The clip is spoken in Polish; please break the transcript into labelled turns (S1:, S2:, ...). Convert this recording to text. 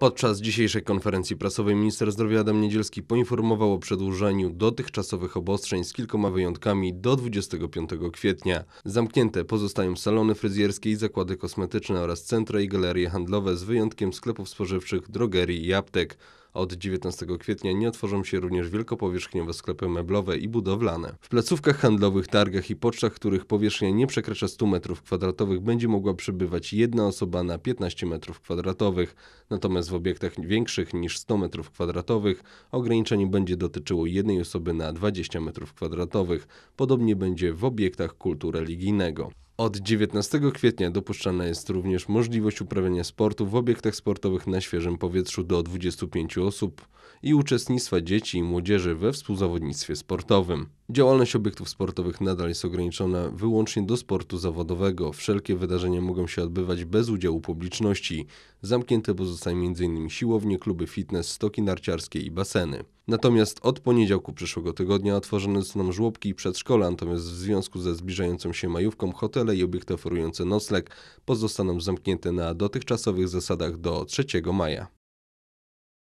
S1: Podczas dzisiejszej konferencji prasowej minister zdrowia Adam Niedzielski poinformował o przedłużeniu dotychczasowych obostrzeń z kilkoma wyjątkami do 25 kwietnia. Zamknięte pozostają salony fryzjerskie i zakłady kosmetyczne oraz centra i galerie handlowe z wyjątkiem sklepów spożywczych, drogerii i aptek. Od 19 kwietnia nie otworzą się również wielkopowierzchniowe sklepy meblowe i budowlane. W placówkach handlowych, targach i pocztach, których powierzchnia nie przekracza 100 m2 będzie mogła przebywać jedna osoba na 15 m2, natomiast w obiektach większych niż 100 m2 ograniczenie będzie dotyczyło jednej osoby na 20 m2. Podobnie będzie w obiektach kultu religijnego. Od 19 kwietnia dopuszczana jest również możliwość uprawiania sportu w obiektach sportowych na świeżym powietrzu do 25 osób i uczestnictwa dzieci i młodzieży we współzawodnictwie sportowym. Działalność obiektów sportowych nadal jest ograniczona wyłącznie do sportu zawodowego. Wszelkie wydarzenia mogą się odbywać bez udziału publiczności. Zamknięte pozostają m.in. siłownie, kluby fitness, stoki narciarskie i baseny. Natomiast od poniedziałku przyszłego tygodnia otworzone są żłobki i przedszkola, natomiast w związku ze zbliżającą się majówką hotele i obiekty oferujące nocleg pozostaną zamknięte na dotychczasowych zasadach do 3 maja.